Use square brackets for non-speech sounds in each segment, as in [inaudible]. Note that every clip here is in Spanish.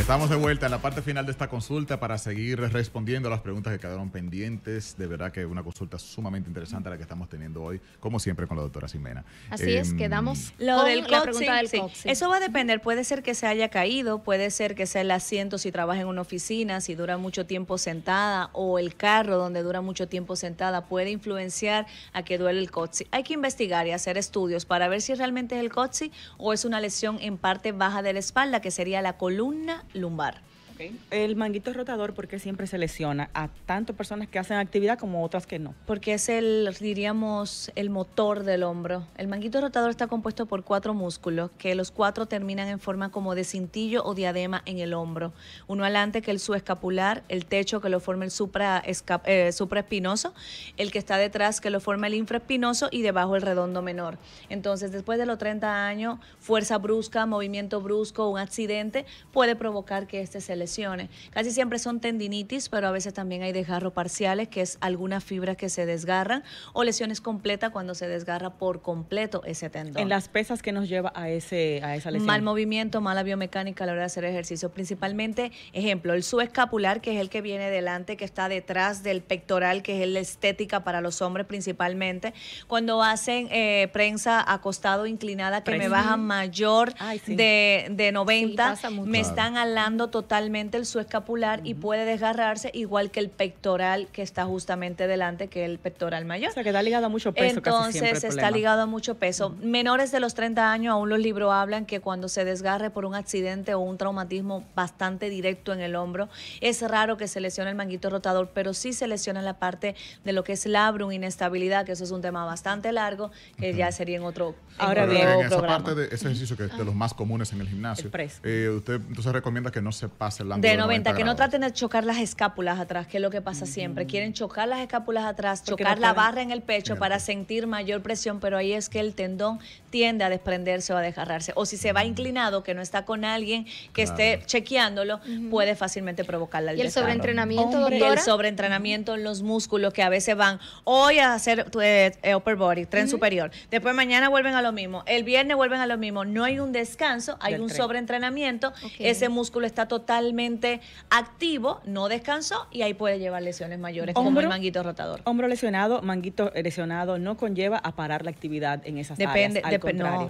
Estamos de vuelta en la parte final de esta consulta para seguir respondiendo a las preguntas que quedaron pendientes. De verdad que es una consulta sumamente interesante la que estamos teniendo hoy, como siempre con la doctora Simena. Así es, em, quedamos lo con del la pregunta del COTSI. Eso va a depender, puede ser que se haya caído, puede ser que sea el asiento si trabaja en una oficina, si dura mucho tiempo sentada o el carro donde dura mucho tiempo sentada puede influenciar a que duele el COTSI. Hay que investigar y hacer estudios para ver si realmente es el COTSI o es una lesión en parte baja de la espalda que sería la columna lumbar. El manguito rotador porque siempre se lesiona a tanto personas que hacen actividad como otras que no. Porque es el, diríamos, el motor del hombro. El manguito rotador está compuesto por cuatro músculos que los cuatro terminan en forma como de cintillo o diadema en el hombro. Uno adelante que es el suescapular, el techo que lo forma el eh, supraespinoso, el que está detrás que lo forma el infraespinoso y debajo el redondo menor. Entonces, después de los 30 años, fuerza brusca, movimiento brusco, un accidente puede provocar que este se lesione Casi siempre son tendinitis, pero a veces también hay desgarro parciales, que es alguna fibra que se desgarran, o lesiones completas cuando se desgarra por completo ese tendón. En las pesas que nos lleva a, ese, a esa lesión. Mal movimiento, mala biomecánica a la hora de hacer ejercicio. Principalmente, ejemplo, el subescapular, que es el que viene delante, que está detrás del pectoral, que es la estética para los hombres principalmente. Cuando hacen eh, prensa acostado inclinada, que me baja mayor de, 90, me están alando totalmente el su escapular y puede desgarrarse igual que el pectoral que está justamente delante, que el pectoral mayor. O sea, que está ligado a mucho peso. Entonces, está ligado a mucho peso. Menores de los 30 años, aún los libros hablan que cuando se desgarre por un accidente o un traumatismo bastante directo en el hombro, es raro que se lesione el manguito rotador, pero sí se lesiona la parte de lo que es labrum, inestabilidad, que eso es un tema bastante largo, que ya sería en otro. Ahora bien, esa parte de ese ejercicio que de ah. los más comunes en el gimnasio, eh, usted entonces recomienda que no se pase el de 90, que no traten de chocar las escápulas atrás, que es lo que pasa siempre. Quieren chocar las escápulas atrás, chocar la barra en el pecho para sentir mayor presión, pero ahí es que el tendón tiende a desprenderse o a desgarrarse. O si se va mm. inclinado, que no está con alguien que esté chequeándolo, puede fácilmente provocar la ¿Y el sobreentrenamiento, Y el sobreentrenamiento en los músculos que a veces van hoy a hacer eh, eh, upper body, tren superior. Después mañana vuelven a lo mismo. El viernes vuelven a lo mismo. No hay un descanso, hay un sobreentrenamiento. Ese músculo está total activo, no descansó y ahí puede llevar lesiones mayores como el manguito rotador. Hombro lesionado, manguito lesionado no conlleva a parar la actividad en esas depende,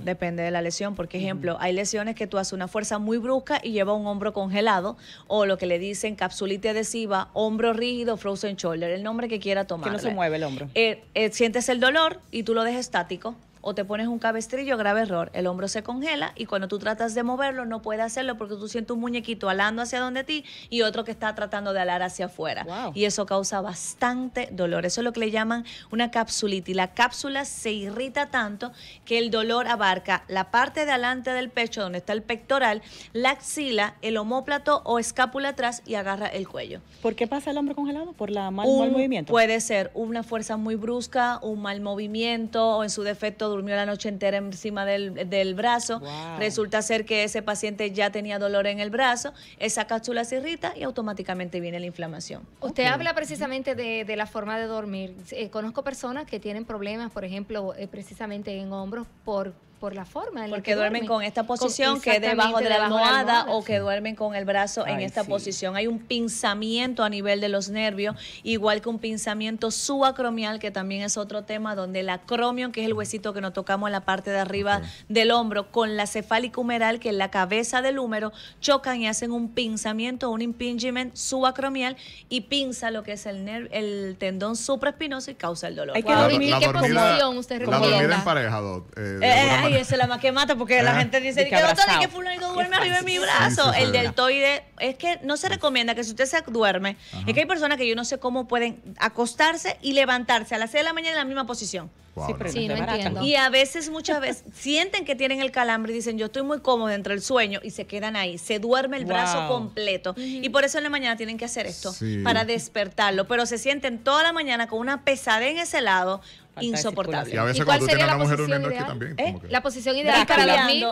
depende de la lesión. Porque ejemplo, hay lesiones que tú haces una fuerza muy brusca y lleva un hombro congelado o lo que le dicen capsulita adhesiva, hombro rígido, frozen shoulder, el nombre que quiera tomar. no se mueve el hombro. Eh, eh, sientes el dolor y tú lo dejas estático o te pones un cabestrillo, grave error. El hombro se congela y cuando tú tratas de moverlo no puedes hacerlo porque tú sientes un muñequito alando hacia donde ti y otro que está tratando de alar hacia afuera. Y eso causa bastante dolor. Eso es lo que le llaman una capsulitis. La cápsula se irrita tanto que el dolor abarca la parte de adelante del pecho donde está el pectoral, la axila, el homóplato o escápula atrás y agarra el cuello. ¿Por qué pasa el hombro congelado? ¿Por la mal movimiento? Puede ser una fuerza muy brusca, un mal movimiento o en su defecto durmió la noche entera encima del, brazo. Resulta ser que ese paciente ya tenía dolor en el brazo, esa cápsula se irrita y automáticamente viene la inflamación. Usted habla precisamente de, la forma de dormir. Eh, conozco personas que tienen problemas, por ejemplo, eh, precisamente en hombros por por la forma en Porque la que duermen, duermen con esta posición que es debajo de la, almohada, o que duermen con el brazo en esta posición. Hay un pinzamiento a nivel de los nervios, igual que un pinzamiento subacromial, que también es otro tema, donde el acromion, que es el huesito que nos tocamos en la parte de arriba del hombro, con la cefálica humeral, que es la cabeza del húmero, chocan y hacen un pinzamiento, un impingement subacromial y pinza lo que es el, el tendón supraespinoso y causa el dolor. Hay que dormir, ¿qué posición usted recomienda? pareja, eh, eh, y esa es la más que mata porque la ah, gente dice que, el que duerme arriba de mi brazo. el deltoide, es que no se recomienda que si usted se duerme, es que hay personas que yo no sé cómo pueden acostarse y levantarse a las 6 de la mañana en la misma posición. Y a veces, muchas veces, [laughs] sienten que tienen el calambre y dicen, yo estoy muy cómodo entre el sueño y se quedan ahí. Se duerme el brazo completo. Y por eso en la mañana tienen que hacer esto, para despertarlo. Pero se sienten toda la mañana con una pesadez en ese lado, insoportable. Y sería la, mujer ¿Eh? La posición ideal es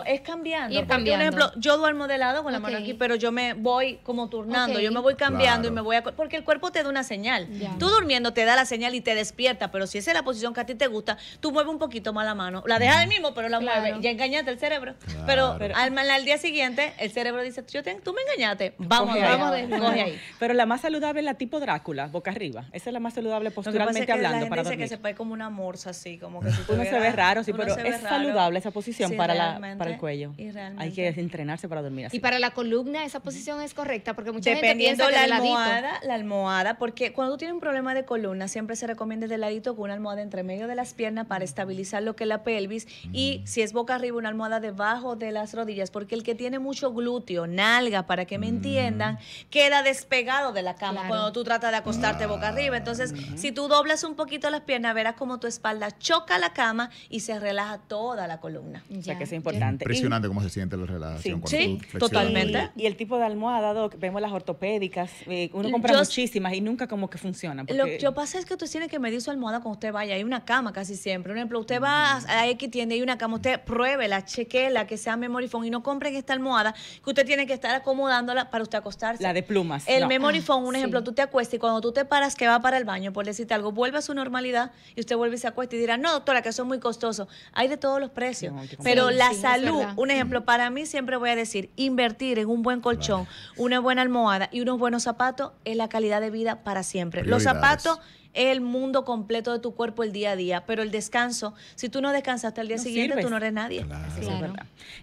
Es cambiando. Por ejemplo, yo duermo de lado con la mano aquí, pero yo me voy como turnando. Yo me voy cambiando y me voy a. Porque el cuerpo te da una señal. Tú durmiendo te da la señal y te despierta, pero si esa es la posición que a ti te gusta, tú mueves un poquito más la mano. La dejas de mismo, pero la mueve. mueves. Ya engañaste el cerebro. Pero, al, día siguiente, el cerebro dice, yo tú me engañaste. Vamos, vamos Pero la más saludable es la tipo Drácula, boca arriba. Esa es la más saludable posturalmente hablando. La para dice que se ve como una morsa, así, como que [laughs] Uno se ve raro, sí, pero es saludable esa posición para, el cuello. Y Hay que entrenarse para dormir así. Y para la columna, esa posición es correcta, porque mucha Dependiendo gente piensa la almohada, la almohada, porque cuando tú tienes un problema de columna, siempre se recomienda de ladito con una almohada entre medio de las pierna para estabilizar lo que es la pelvis y si es boca arriba una almohada debajo de las rodillas, porque el que tiene mucho glúteo, nalga, para que me entiendan, queda despegado de la cama cuando tú tratas de acostarte boca arriba. Entonces, si tú doblas un poquito las piernas, verás como tu espalda choca la cama y se relaja toda la columna. O sea que es importante. Impresionante cómo se siente la relajación. Sí, cuando totalmente. Y, el tipo de almohada, vemos las ortopédicas, eh, uno compra muchísimas y nunca como que funcionan. Lo que pasa es que tú tienes que medir su almohada cuando usted vaya. Hay una cama casi siempre. un ejemplo, usted va a X tienda y una cama, usted pruebe la chequela, que sea memory foam y no compren esta almohada que usted tiene que estar acomodándola para usted acostarse. La de plumas. El memorifón, memory foam, un ejemplo, tú te acuestas y cuando tú te paras que va para el baño, por decirte algo, vuelve a su normalidad y usted vuelve y se acuesta y dirá, no, doctora, que son muy costosos Hay de todos los precios. pero la salud, un ejemplo, para mí siempre voy a decir, invertir en un buen colchón, una buena almohada y unos buenos zapatos es la calidad de vida para siempre. Los zapatos el mundo completo de tu cuerpo el día a día, pero el descanso, si tú no descansas hasta el día siguiente, tú no eres nadie.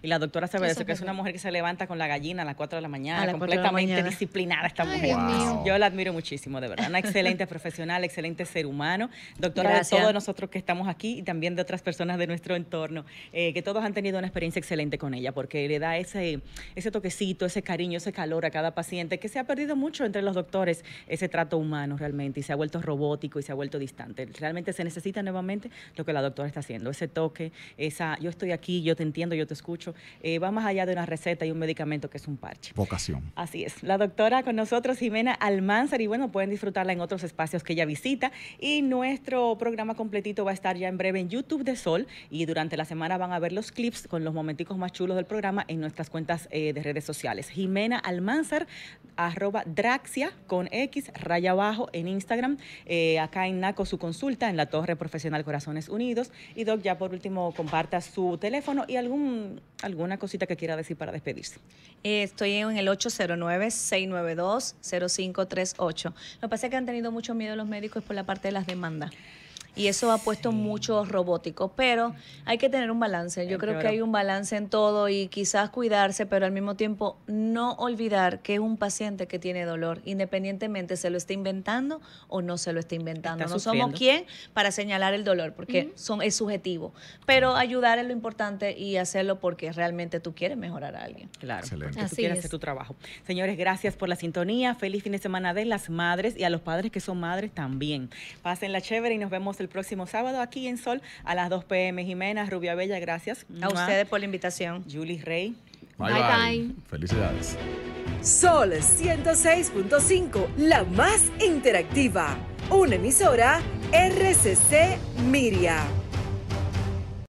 Y la doctora sabe eso, que es una mujer que se levanta con la gallina a las 4 de la mañana, completamente disciplinada esta mujer. Yo la admiro muchísimo, de verdad. Una excelente [laughs] profesional, excelente ser humano, doctora de todos nosotros que estamos aquí y también de otras personas de nuestro entorno, eh, que todos han tenido una experiencia excelente con ella, porque le da ese, ese toquecito, ese cariño, ese calor a cada paciente, que se ha perdido mucho entre los doctores, ese trato humano realmente, y se ha vuelto robot y se ha vuelto distante. Realmente se necesita nuevamente lo que la doctora está haciendo, ese toque, esa yo estoy aquí, yo te entiendo, yo te escucho, eh, va más allá de una receta y un medicamento que es un parche. Vocación. Así es. La doctora con nosotros, Jimena Almanzar, y bueno, pueden disfrutarla en otros espacios que ella visita. Y nuestro programa completito va a estar ya en breve en YouTube de Sol y durante la semana van a ver los clips con los momenticos más chulos del programa en nuestras cuentas eh, de redes sociales. Jimena Almanzar, arroba Draxia con X, raya abajo en Instagram. Eh, eh, acá en NACO su consulta en la Torre Profesional Corazones Unidos. Y Doc, ya por último, comparta su teléfono y algún, alguna cosita que quiera decir para despedirse. Eh, estoy en el 809-692-0538. Lo que pasa es que han tenido mucho miedo los médicos por la parte de las demandas y eso ha puesto muchos robóticos, pero hay que tener un balance. Yo creo que hay un balance en todo y quizás cuidarse, pero al mismo tiempo no olvidar que es un paciente que tiene dolor, independientemente se lo esté inventando o no se lo esté inventando. no somos quien para señalar el dolor, porque son, es subjetivo, pero ayudar es lo importante y hacerlo porque realmente tú quieres mejorar a alguien. Claro, Excelente. Así quieres es. hacer tu trabajo. Señores, gracias por la sintonía. Feliz fin de semana de las madres y a los padres que son madres también. pasen la chévere y nos vemos el próximo sábado aquí en Sol a las 2 p.m. Jimena, Rubia Bella, gracias. A ustedes por la invitación. Julie Rey. Bye Felicidades. Sol 106.5, la más interactiva. Una emisora RCC Miria.